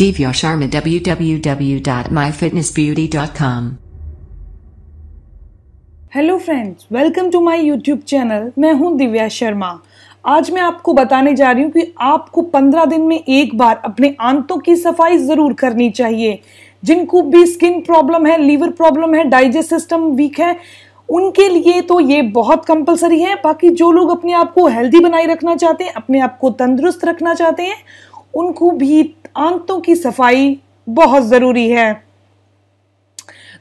Divya Sharma www.myfitnessbeauty.com hello friends welcome to my YouTube channel मैं हूं दिव्या शर्मा आज मैं आपको बताने जा रही हूं कि आपको 15 दिन में एक बार अपने आंतों की सफाई ज़रूर करनी चाहिए जिनको भी स्किन प्रॉब्लम है लीवर प्रॉब्लम है डाइजेस्ट सिस्टम वीक है उनके लिए तो ये बहुत कंपलसरी है बाकी जो लोग अपने आप को हेल्दी बनाए रखना चाहते हैं अपने आप को तंदुरुस्त रखना चाहते हैं उनको भी आंतों की सफाई बहुत ज़रूरी है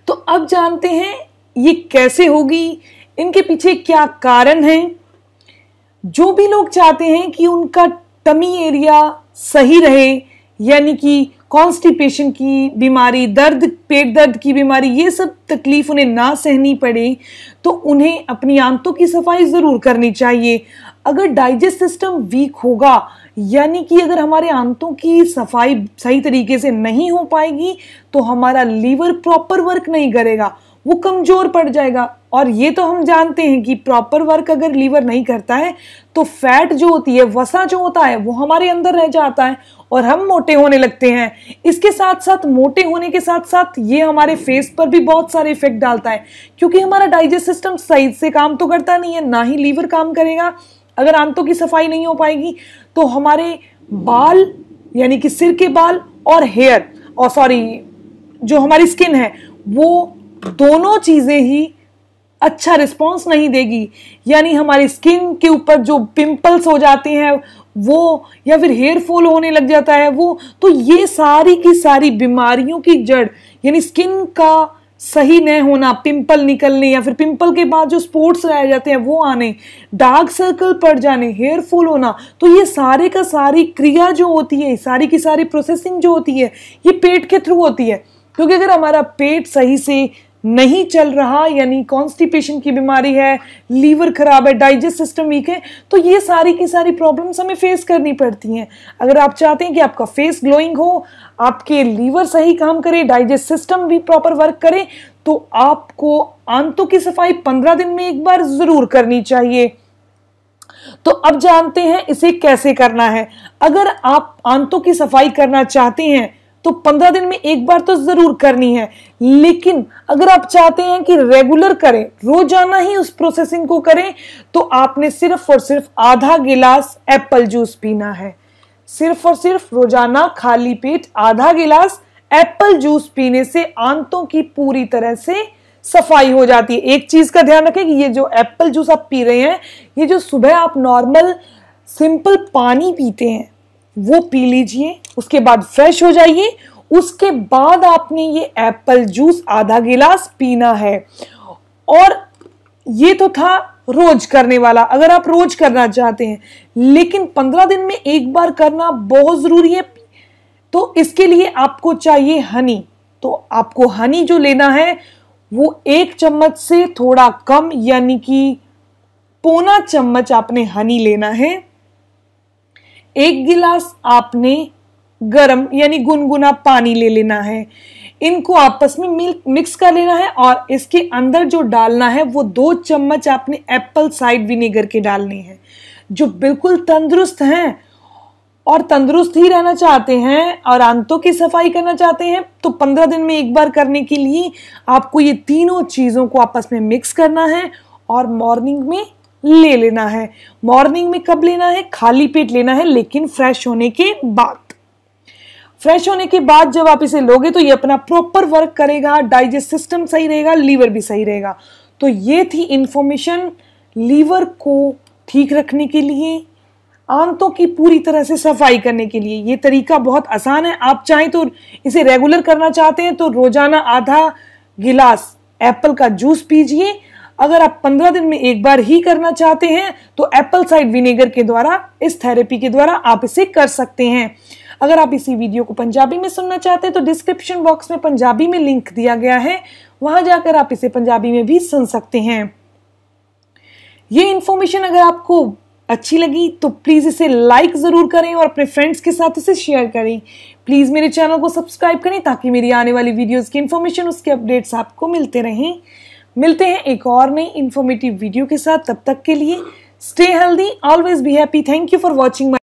तो अब जानते हैं ये कैसे होगी इनके पीछे क्या कारण है जो भी लोग चाहते हैं कि उनका टमी एरिया सही रहे यानी कि कॉन्स्टिपेशन की बीमारी दर्द पेट दर्द की बीमारी ये सब तकलीफ उन्हें ना सहनी पड़े तो उन्हें अपनी आंतों की सफाई ज़रूर करनी चाहिए अगर डाइजेस्ट सिस्टम वीक होगा यानी कि अगर हमारे आंतों की सफाई सही तरीके से नहीं हो पाएगी तो हमारा लीवर प्रॉपर वर्क नहीं करेगा वो कमज़ोर पड़ जाएगा और ये तो हम जानते हैं कि प्रॉपर वर्क अगर लीवर नहीं करता है तो फैट जो होती है वसा जो होता है वो हमारे अंदर रह जाता है और हम मोटे होने लगते हैं इसके साथ साथ मोटे होने के साथ साथ ये हमारे फेस पर भी बहुत सारे इफेक्ट डालता है क्योंकि हमारा डाइजेस्ट सिस्टम सही से काम तो करता नहीं है ना ही लीवर काम करेगा अगर आंतों की सफाई नहीं हो पाएगी तो हमारे बाल यानी कि सिर के बाल और हेयर और सॉरी जो हमारी स्किन है वो दोनों चीज़ें ही अच्छा रिस्पॉन्स नहीं देगी यानी हमारी स्किन के ऊपर जो पिंपल्स हो जाते हैं वो या फिर हेयर फॉल होने लग जाता है वो तो ये सारी की सारी बीमारियों की जड़ यानी स्किन का सही न होना पिंपल निकलने या फिर पिंपल के बाद जो स्पोर्ट्स रह जाते हैं वो आने डार्क सर्कल पड़ जाने हेयर फॉल होना तो ये सारे का सारी क्रिया जो होती है सारी की सारी प्रोसेसिंग जो होती है ये पेट के थ्रू होती है क्योंकि अगर हमारा पेट सही से नहीं चल रहा यानी कॉन्स्टिपेशन की बीमारी है लीवर खराब है डाइजेस्ट सिस्टम वीक है तो ये सारी की सारी प्रॉब्लम्स हमें फेस करनी पड़ती हैं अगर आप चाहते हैं कि आपका फेस ग्लोइंग हो आपके लीवर सही काम करे डाइजेस्ट सिस्टम भी प्रॉपर वर्क करे तो आपको आंतों की सफाई पंद्रह दिन में एक बार ज़रूर करनी चाहिए तो अब जानते हैं इसे कैसे करना है अगर आप आंतों की सफाई करना चाहते हैं तो पंद्रह दिन में एक बार तो जरूर करनी है लेकिन अगर आप चाहते हैं कि रेगुलर करें रोजाना ही उस प्रोसेसिंग को करें तो आपने सिर्फ और सिर्फ आधा गिलास एप्पल जूस पीना है सिर्फ और सिर्फ रोजाना खाली पेट आधा गिलास एप्पल जूस पीने से आंतों की पूरी तरह से सफाई हो जाती है एक चीज का ध्यान रखें कि ये जो एप्पल जूस आप पी रहे हैं ये जो सुबह आप नॉर्मल सिंपल पानी पीते हैं वो पी लीजिए उसके बाद फ्रेश हो जाइए उसके बाद आपने ये एप्पल जूस आधा गिलास पीना है और ये तो था रोज करने वाला अगर आप रोज करना चाहते हैं लेकिन पंद्रह दिन में एक बार करना बहुत ज़रूरी है तो इसके लिए आपको चाहिए हनी तो आपको हनी जो लेना है वो एक चम्मच से थोड़ा कम यानी कि पौना चम्मच आपने हनी लेना है एक गिलास आपने गर्म यानी गुनगुना पानी ले लेना है इनको आपस में मिक्स कर लेना है और इसके अंदर जो डालना है वो दो चम्मच आपने एप्पल साइड विनेगर के डालने हैं जो बिल्कुल तंदुरुस्त हैं और तंदुरुस्त ही रहना चाहते हैं और आंतों की सफाई करना चाहते हैं तो पंद्रह दिन में एक बार करने के लिए आपको ये तीनों चीज़ों को आपस में मिक्स करना है और मॉर्निंग में ले लेना है मॉर्निंग में कब लेना है खाली पेट लेना है लेकिन फ्रेश होने के बाद फ्रेश होने के बाद जब आप इसे लोगे तो ये अपना प्रॉपर वर्क करेगा डाइजेस्ट सिस्टम सही रहेगा लीवर भी सही रहेगा तो ये थी इन्फॉर्मेशन लीवर को ठीक रखने के लिए आंतों की पूरी तरह से सफाई करने के लिए ये तरीका बहुत आसान है आप चाहें तो इसे रेगुलर करना चाहते हैं तो रोजाना आधा गिलास एप्पल का जूस पीजिए अगर आप पंद्रह दिन में एक बार ही करना चाहते हैं तो एप्पल साइड विनेगर के द्वारा इस थेरेपी के द्वारा आप इसे कर सकते हैं अगर आप इसी वीडियो को पंजाबी में सुनना चाहते हैं तो डिस्क्रिप्शन बॉक्स में पंजाबी में लिंक दिया गया है वहां जाकर आप इसे पंजाबी में भी सुन सकते हैं ये इंफॉर्मेशन अगर आपको अच्छी लगी तो प्लीज़ इसे लाइक ज़रूर करें और अपने फ्रेंड्स के साथ इसे शेयर करें प्लीज़ मेरे चैनल को सब्सक्राइब करें ताकि मेरी आने वाली वीडियोस की इन्फॉर्मेशन उसके अपडेट्स आपको मिलते रहें मिलते हैं एक और नई इंफॉर्मेटिव वीडियो के साथ तब तक के लिए stay healthy always be happy thank you for watching